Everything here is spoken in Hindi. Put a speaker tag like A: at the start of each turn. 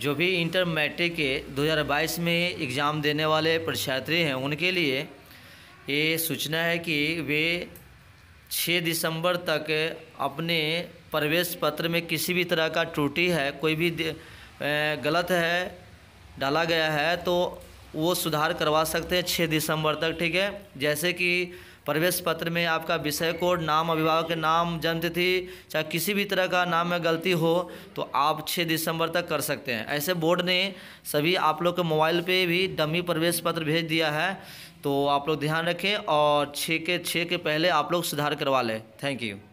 A: जो भी इंटर मैट्रिक के 2022 में एग्ज़ाम देने वाले परीक्षार्थी हैं उनके लिए ये सूचना है कि वे 6 दिसंबर तक अपने प्रवेश पत्र में किसी भी तरह का त्रुटि है कोई भी गलत है डाला गया है तो वो सुधार करवा सकते हैं 6 दिसंबर तक ठीक है जैसे कि प्रवेश पत्र में आपका विषय कोड नाम अभिभावक के नाम जन्मतिथि चाहे किसी भी तरह का नाम में गलती हो तो आप 6 दिसंबर तक कर सकते हैं ऐसे बोर्ड ने सभी आप लोग के मोबाइल पे भी डमी प्रवेश पत्र भेज दिया है तो आप लोग ध्यान रखें और छः के छः के पहले आप लोग सुधार करवा लें थैंक यू